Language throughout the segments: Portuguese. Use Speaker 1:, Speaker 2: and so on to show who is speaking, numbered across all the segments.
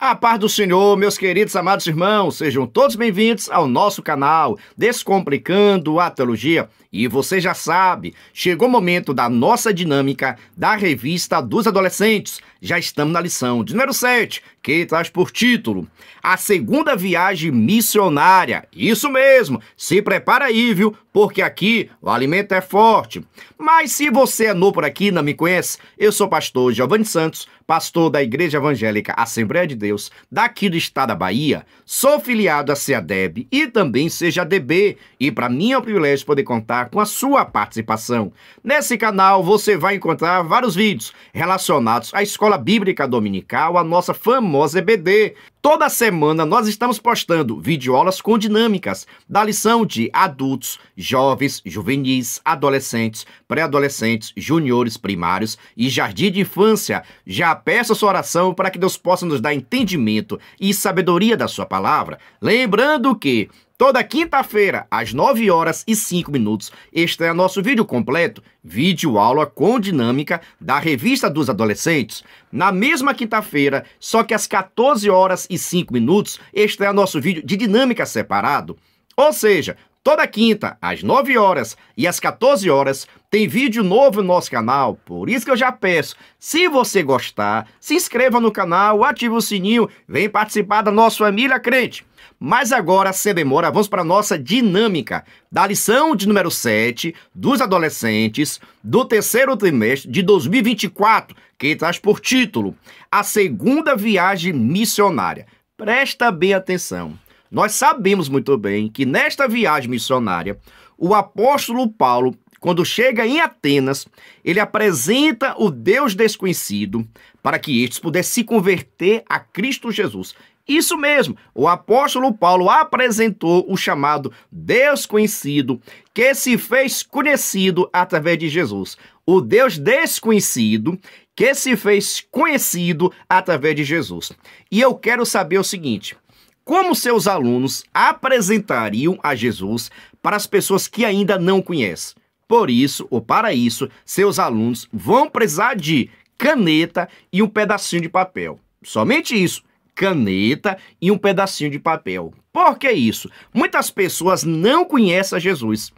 Speaker 1: A paz do Senhor, meus queridos amados irmãos, sejam todos bem-vindos ao nosso canal Descomplicando a Teologia. E você já sabe, chegou o momento da nossa dinâmica da revista dos adolescentes. Já estamos na lição de número 7, que traz por título A Segunda Viagem Missionária. Isso mesmo, se prepara aí, viu? Porque aqui o alimento é forte. Mas se você é novo por aqui, não me conhece, eu sou pastor Giovanni Santos, pastor da Igreja Evangélica Assembleia de Deus, daqui do estado da Bahia. Sou filiado à CEADEB e também seja DB, e para mim é um privilégio poder contar com a sua participação. Nesse canal você vai encontrar vários vídeos relacionados à Escola Bíblica Dominical, a nossa famosa famosa EBD, Toda semana nós estamos postando videoaulas com dinâmicas da lição de adultos, jovens, juvenis, adolescentes, pré-adolescentes, juniores, primários e jardim de infância. Já peço a sua oração para que Deus possa nos dar entendimento e sabedoria da sua palavra. Lembrando que Toda quinta-feira, às 9 horas e 5 minutos, este é nosso vídeo completo, videoaula com dinâmica da Revista dos Adolescentes. Na mesma quinta-feira, só que às 14 horas e 5 minutos, este é o nosso vídeo de dinâmica separado. Ou seja, Toda quinta, às 9 horas e às 14 horas, tem vídeo novo no nosso canal. Por isso que eu já peço, se você gostar, se inscreva no canal, ative o sininho, vem participar da nossa família crente. Mas agora, sem demora, vamos para a nossa dinâmica da lição de número 7 dos adolescentes do terceiro trimestre de 2024, que traz por título A Segunda Viagem Missionária. Presta bem atenção. Nós sabemos muito bem que nesta viagem missionária, o apóstolo Paulo, quando chega em Atenas, ele apresenta o Deus desconhecido para que estes pudessem se converter a Cristo Jesus. Isso mesmo, o apóstolo Paulo apresentou o chamado Deus conhecido, que se fez conhecido através de Jesus. O Deus desconhecido, que se fez conhecido através de Jesus. E eu quero saber o seguinte: como seus alunos apresentariam a Jesus para as pessoas que ainda não conhecem. Por isso, ou para isso, seus alunos vão precisar de caneta e um pedacinho de papel. Somente isso, caneta e um pedacinho de papel. Por que isso? Muitas pessoas não conhecem Jesus,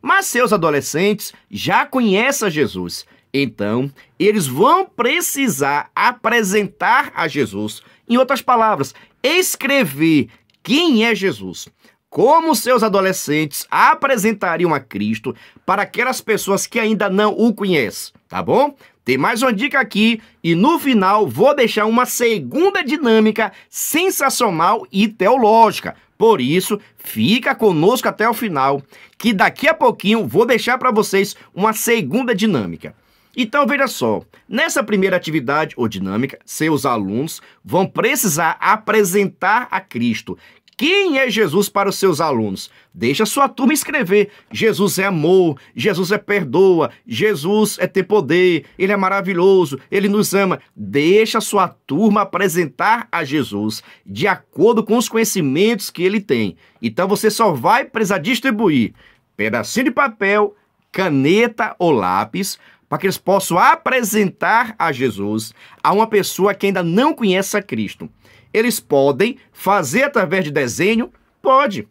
Speaker 1: mas seus adolescentes já conhecem Jesus. Então, eles vão precisar apresentar a Jesus. Em outras palavras, escrever quem é Jesus, como seus adolescentes apresentariam a Cristo para aquelas pessoas que ainda não o conhecem, tá bom? Tem mais uma dica aqui e no final vou deixar uma segunda dinâmica sensacional e teológica. Por isso, fica conosco até o final, que daqui a pouquinho vou deixar para vocês uma segunda dinâmica. Então veja só, nessa primeira atividade ou dinâmica, seus alunos vão precisar apresentar a Cristo. Quem é Jesus para os seus alunos? Deixa sua turma escrever. Jesus é amor, Jesus é perdoa, Jesus é ter poder, ele é maravilhoso, ele nos ama. Deixa sua turma apresentar a Jesus de acordo com os conhecimentos que ele tem. Então você só vai precisar distribuir pedacinho de papel, caneta ou lápis para que eles possam apresentar a Jesus a uma pessoa que ainda não conhece a Cristo. Eles podem fazer através de desenho? Pode.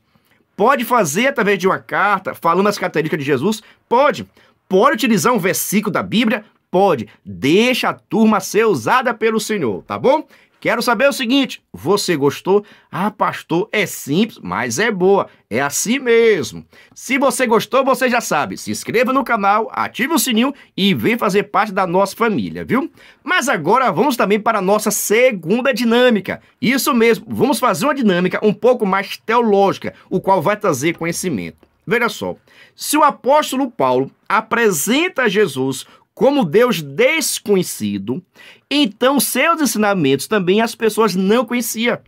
Speaker 1: Pode fazer através de uma carta, falando as características de Jesus? Pode. Pode utilizar um versículo da Bíblia? Pode. Deixa a turma ser usada pelo Senhor, tá bom? Quero saber o seguinte: você gostou? Ah, pastor, é simples, mas é boa. É assim mesmo. Se você gostou, você já sabe. Se inscreva no canal, ative o sininho e vem fazer parte da nossa família, viu? Mas agora vamos também para a nossa segunda dinâmica. Isso mesmo, vamos fazer uma dinâmica um pouco mais teológica, o qual vai trazer conhecimento. Veja só, se o apóstolo Paulo apresenta Jesus como Deus desconhecido, então seus ensinamentos também as pessoas não conheciam.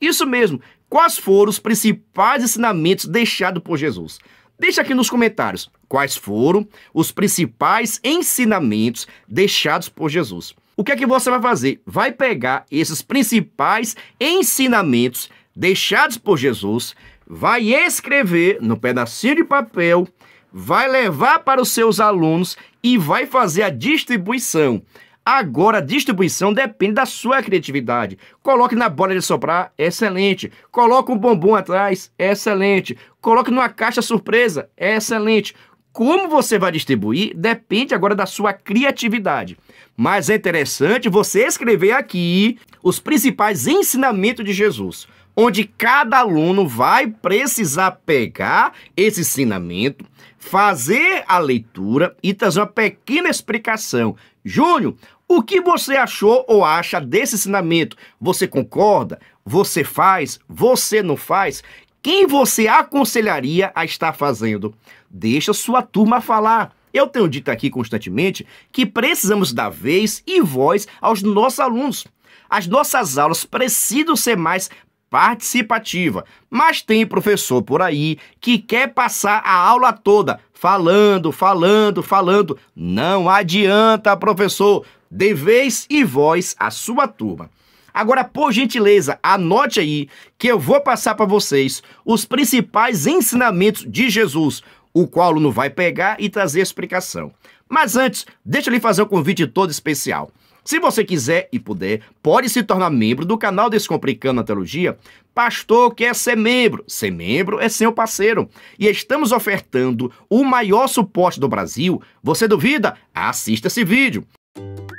Speaker 1: Isso mesmo. Quais foram os principais ensinamentos deixados por Jesus? Deixa aqui nos comentários quais foram os principais ensinamentos deixados por Jesus. O que é que você vai fazer? Vai pegar esses principais ensinamentos deixados por Jesus, vai escrever no pedacinho de papel vai levar para os seus alunos e vai fazer a distribuição. Agora, a distribuição depende da sua criatividade. Coloque na bola de soprar, excelente. Coloque um bombom atrás, excelente. Coloque numa caixa surpresa, excelente. Como você vai distribuir depende agora da sua criatividade. Mas é interessante você escrever aqui os principais ensinamentos de Jesus onde cada aluno vai precisar pegar esse ensinamento, fazer a leitura e trazer uma pequena explicação. Júnior, o que você achou ou acha desse ensinamento? Você concorda? Você faz? Você não faz? Quem você aconselharia a estar fazendo? Deixa sua turma falar. Eu tenho dito aqui constantemente que precisamos dar vez e voz aos nossos alunos. As nossas aulas precisam ser mais participativa. Mas tem professor por aí que quer passar a aula toda falando, falando, falando. Não adianta, professor. De vez e voz à sua turma. Agora, por gentileza, anote aí que eu vou passar para vocês os principais ensinamentos de Jesus, o qual o aluno vai pegar e trazer explicação. Mas antes, deixa eu lhe fazer um convite todo especial. Se você quiser e puder, pode se tornar membro do canal Descomplicando a Teologia. Pastor quer ser membro. Ser membro é ser o parceiro. E estamos ofertando o maior suporte do Brasil. Você duvida? Assista esse vídeo.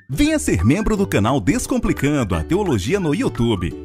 Speaker 1: Venha ser membro do canal Descomplicando a Teologia no YouTube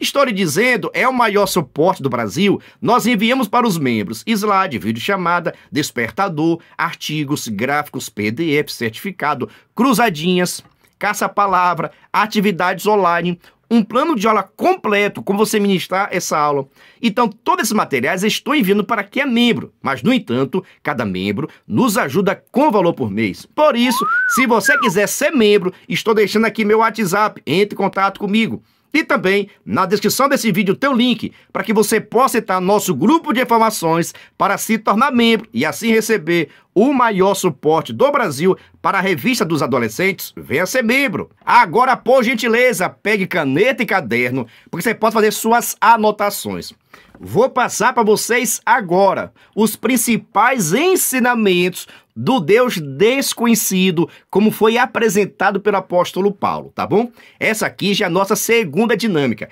Speaker 1: Estou lhe dizendo é o maior suporte do Brasil. Nós enviamos para os membros slide, vídeo chamada, despertador, artigos, gráficos, PDF, certificado, cruzadinhas, caça-palavra, atividades online, um plano de aula completo como você ministrar essa aula. Então, todos esses materiais estou enviando para quem é membro, mas, no entanto, cada membro nos ajuda com valor por mês. Por isso, se você quiser ser membro, estou deixando aqui meu WhatsApp, entre em contato comigo. E também na descrição desse vídeo tem o link para que você possa entrar no nosso grupo de informações para se tornar membro e assim receber o maior suporte do Brasil para a revista dos adolescentes. Venha ser membro. Agora, por gentileza, pegue caneta e caderno, porque você pode fazer suas anotações. Vou passar para vocês agora os principais ensinamentos do Deus desconhecido, como foi apresentado pelo apóstolo Paulo, tá bom? Essa aqui já é a nossa segunda dinâmica.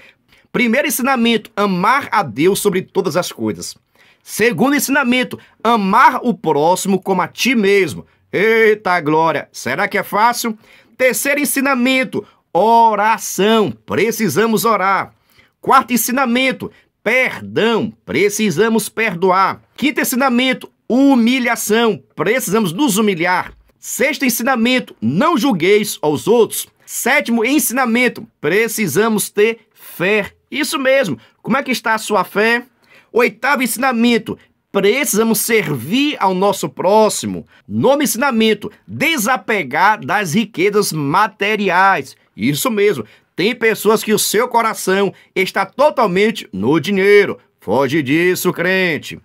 Speaker 1: Primeiro ensinamento: amar a Deus sobre todas as coisas. Segundo ensinamento: amar o próximo como a ti mesmo. Eita glória! Será que é fácil? Terceiro ensinamento: oração. Precisamos orar. Quarto ensinamento: perdão. Precisamos perdoar. Quinto ensinamento: humilhação. Precisamos nos humilhar. Sexto ensinamento: não julgueis aos outros. Sétimo ensinamento: precisamos ter fé. Isso mesmo. Como é que está a sua fé? Oitavo ensinamento: precisamos servir ao nosso próximo. Nono ensinamento: desapegar das riquezas materiais. Isso mesmo. Tem pessoas que o seu coração está totalmente no dinheiro. Foge disso, crente.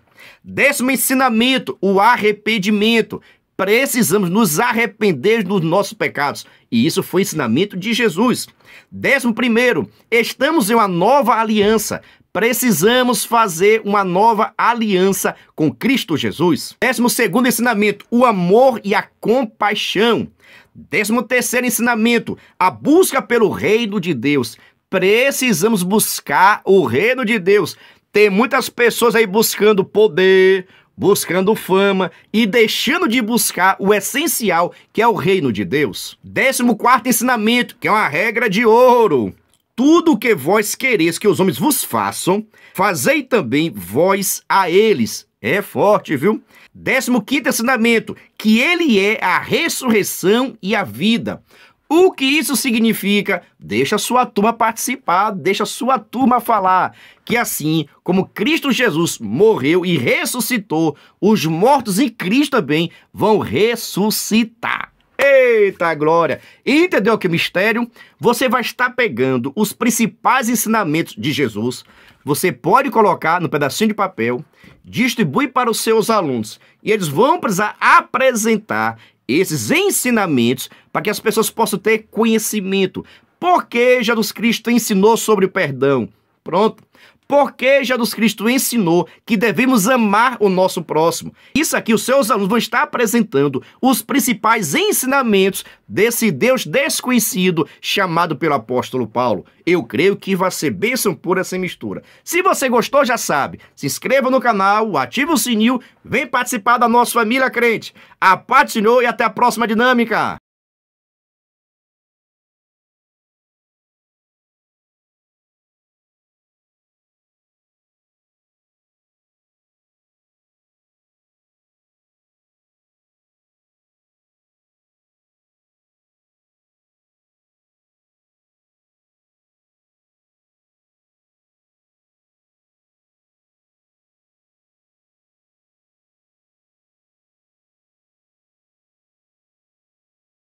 Speaker 1: Décimo ensinamento, o arrependimento. Precisamos nos arrepender dos nossos pecados. E isso foi ensinamento de Jesus. Décimo primeiro, estamos em uma nova aliança. Precisamos fazer uma nova aliança com Cristo Jesus. Décimo segundo ensinamento, o amor e a compaixão. Décimo terceiro ensinamento, a busca pelo reino de Deus. Precisamos buscar o reino de Deus. Tem muitas pessoas aí buscando poder, buscando fama e deixando de buscar o essencial, que é o reino de Deus. Décimo quarto ensinamento, que é uma regra de ouro. Tudo o que vós quereis que os homens vos façam, fazei também vós a eles. É forte, viu? Décimo quinto ensinamento, que ele é a ressurreição e a vida. O que isso significa? Deixa sua turma participar, deixa sua turma falar. Que assim como Cristo Jesus morreu e ressuscitou, os mortos em Cristo também vão ressuscitar. Eita glória! entendeu que mistério? Você vai estar pegando os principais ensinamentos de Jesus. Você pode colocar no pedacinho de papel, distribui para os seus alunos. E eles vão precisar apresentar esses ensinamentos para que as pessoas possam ter conhecimento. Por que Jesus Cristo ensinou sobre o perdão? Pronto. Porque Jesus Cristo ensinou que devemos amar o nosso próximo. Isso aqui, os seus alunos vão estar apresentando os principais ensinamentos desse Deus desconhecido chamado pelo apóstolo Paulo. Eu creio que vai ser bênção pura essa mistura. Se você gostou, já sabe. Se inscreva no canal, ative o sininho, vem participar da nossa família crente. A paz e até a próxima dinâmica.